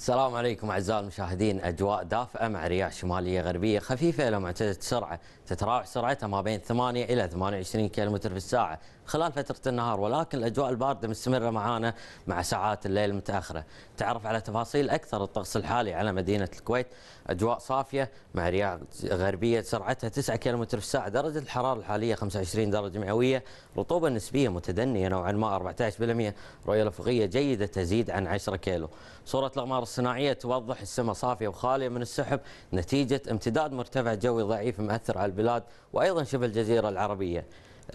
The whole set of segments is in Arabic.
السلام عليكم اعزائي المشاهدين اجواء دافئه مع رياح شماليه غربيه خفيفه الى معتدله السرعه تتراوح سرعتها ما بين 8 الى 28 كم في الساعه خلال فتره النهار ولكن الاجواء البارده مستمره معانا مع ساعات الليل المتاخره تعرف على تفاصيل اكثر الطقس الحالي على مدينه الكويت اجواء صافيه مع رياح غربيه سرعتها 9 كم في الساعه درجه الحراره الحاليه 25 درجه مئويه رطوبه نسبيه متدنيه نوعا ما 14% رؤيه افقيه جيده تزيد عن 10 كيلو صوره الاغمار الصناعية توضح السماء صافية وخالية من السحب نتيجة امتداد مرتفع جوي ضعيف مأثر على البلاد وأيضا شبه الجزيرة العربية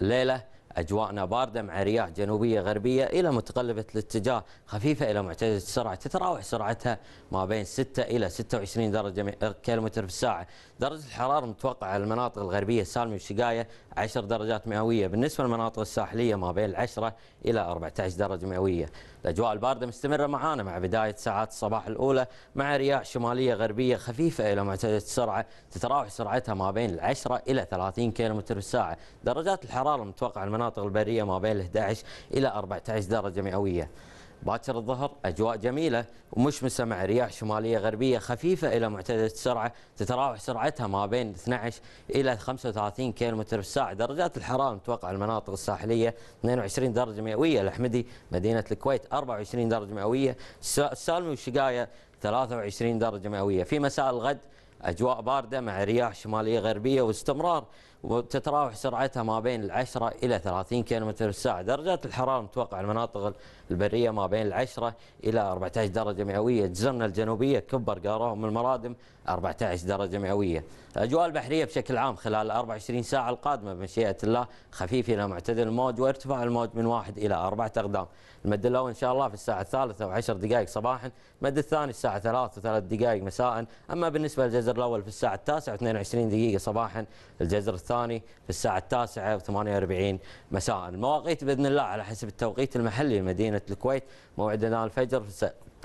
الليلة أجواءنا باردة مع رياح جنوبية غربية إلى متقلبة الاتجاه خفيفة إلى معتدلة السرعة تتراوح سرعتها ما بين 6 إلى 26 درجة كيلومتر في الساعة درجة الحرارة متوقعة على المناطق الغربية السالمه والشقاية 10 درجات مئوية بالنسبة للمناطق الساحلية ما بين 10 إلى 14 درجة مئوية الأجواء الباردة مستمرة معانا مع بداية ساعات الصباح الأولى مع رياح شمالية غربية خفيفة إلى معتدلة السرعة تتراوح سرعتها ما بين 10 إلى 30 كيلومتر في الساعة درجات الحرارة متوقعة على المناطق المناطق البريه ما بين 11 الى 14 درجه مئويه. باكر الظهر اجواء جميله ومشمسه مع رياح شماليه غربيه خفيفه الى معتدله السرعه تتراوح سرعتها ما بين 12 الى 35 كم في الساعه درجات الحراره متوقع المناطق الساحليه 22 درجه مئويه الاحمدي مدينه الكويت 24 درجه مئويه السالمي والشقايه 23 درجه مئويه في مساء الغد اجواء بارده مع رياح شماليه غربيه واستمرار وتتراوح سرعتها ما بين 10 الى 30 كم الساعه، درجات الحراره متوقع المناطق البريه ما بين 10 الى 14 درجه مئويه، جزرنا الجنوبيه كبر قاروهم المرادم 14 درجه مئويه. الاجواء البحريه بشكل عام خلال 24 ساعه القادمه بمشيئه الله خفيف الى معتدل الموج وارتفاع الموج من واحد الى اربعه اقدام. المد الاول ان شاء الله في الساعه الثالثه وعشر دقائق صباحا، المد الثاني الساعه 3 وثلاث دقائق مساء، اما بالنسبه لجزر الاول في الساعه التاسعة 22 دقيقه صباحا الجزر الثاني في الساعه التاسعة و48 مساء المواقيت باذن الله على حسب التوقيت المحلي لمدينه الكويت موعدنا الفجر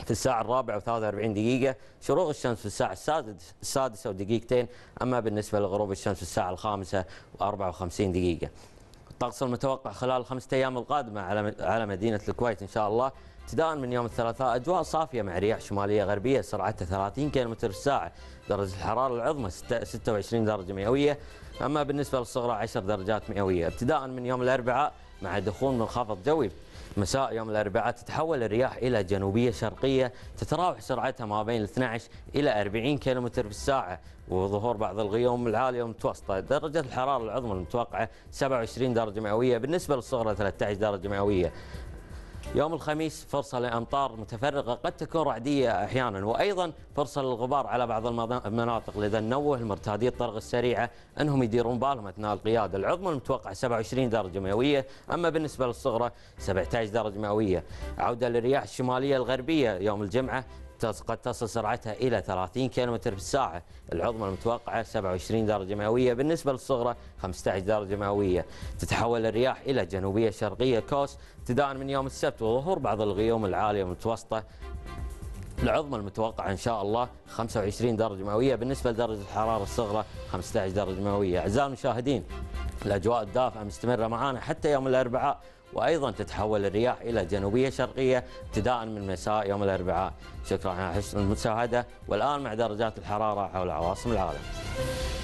في الساعة الرابعة الرابعة و43 دقيقة شروق الشمس في الساعة السادسة ودقيقتين أما بالنسبة لغروب الشمس في الساعة الخامسة الخامسة و54 دقيقة الطقس المتوقع خلال الخمسة أيام القادمة على مدينة الكويت إن شاء الله ابتداء من يوم الثلاثاء أجواء صافية مع رياح شمالية غربية سرعتها 30 كم في الساعة درجة الحرارة العظمى 26 درجة مئوية أما بالنسبة للصغرى 10 درجات مئوية ابتداء من يوم الأربعاء مع دخول منخفض جوي مساء يوم الأربعاء تتحول الرياح إلى جنوبية شرقية تتراوح سرعتها ما بين 12 إلى 40 كم في الساعة وظهور بعض الغيوم العالية والمتوسطة درجة الحرارة العظمى المتوقعة 27 درجة مئوية بالنسبة للصغرى 13 درجة مئوية يوم الخميس فرصة لأمطار متفرقة قد تكون رعدية أحيانا وأيضا فرصة للغبار على بعض المناطق لذا نوه المرتادي الطرق السريعة أنهم يديرون بالهم أثناء القيادة العظمى المتوقع 27 درجة مئوية أما بالنسبة للصغرى 17 درجة مئوية عودة للرياح الشمالية الغربية يوم الجمعة قد تصل سرعتها إلى 30 كم في الساعة العظمى المتوقعة 27 درجة مئوية بالنسبة للصغرى 15 درجة مئوية تتحول الرياح إلى جنوبية شرقية كوس ابتداء من يوم السبت وظهور بعض الغيوم العالية المتوسطة العظمى المتوقعة إن شاء الله 25 درجة مئوية بالنسبة لدرجة الحرارة الصغرى 15 درجة مئوية أعزائي المشاهدين الأجواء الدافئة مستمرة معنا حتى يوم الأربعاء وأيضا تتحول الرياح إلى جنوبية شرقية ابتداء من مساء يوم الأربعاء شكرا على حسن المساعدة والآن مع درجات الحرارة حول عواصم العالم